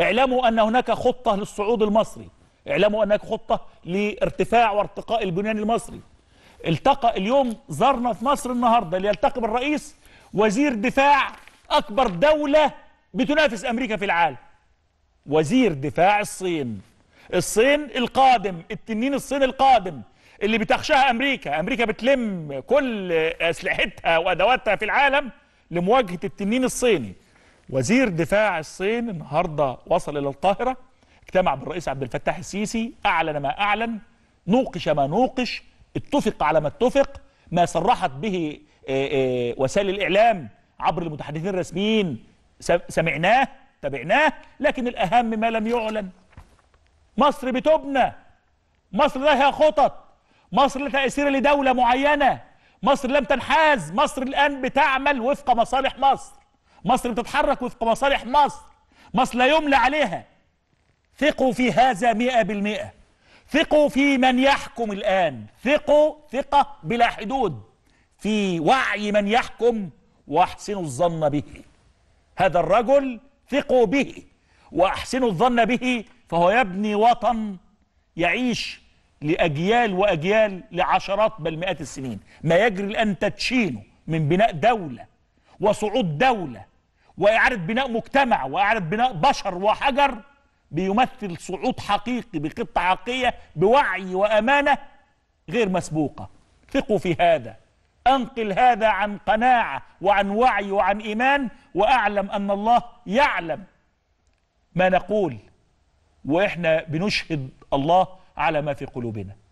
اعلموا أن هناك خطة للصعود المصري اعلموا أن هناك خطة لارتفاع وارتقاء البنيان المصري التقى اليوم زارنا في مصر النهاردة ليلتقي بالرئيس وزير دفاع أكبر دولة بتنافس أمريكا في العالم وزير دفاع الصين الصين القادم التنين الصين القادم اللي بتخشاها أمريكا أمريكا بتلم كل أسلحتها وأدواتها في العالم لمواجهة التنين الصيني وزير دفاع الصين النهارده وصل الى القاهره اجتمع بالرئيس عبد الفتاح السيسي اعلن ما اعلن نوقش ما نوقش اتفق على ما اتفق ما صرحت به آه، آه، وسائل الاعلام عبر المتحدثين الرسميين سمعناه تبعناه لكن الاهم ما لم يعلن مصر بتبنى مصر لها خطط مصر لها تأثير لدولة معينة مصر لم تنحاز مصر الآن بتعمل وفق مصالح مصر مصر بتتحرك وفق مصالح مصر مصر لا يملى عليها ثقوا في هذا مئة بالمئة ثقوا في من يحكم الآن ثقوا ثقة بلا حدود في وعي من يحكم واحسنوا الظن به هذا الرجل ثقوا به واحسنوا الظن به فهو يبني وطن يعيش لاجيال واجيال لعشرات بل مئات السنين ما يجري الان تدشينه من بناء دوله وصعود دولة وإعادة بناء مجتمع وإعادة بناء بشر وحجر بيمثل صعود حقيقي بقطة عقية بوعي وأمانة غير مسبوقة ثقوا في هذا أنقل هذا عن قناعة وعن وعي وعن إيمان وأعلم أن الله يعلم ما نقول وإحنا بنشهد الله على ما في قلوبنا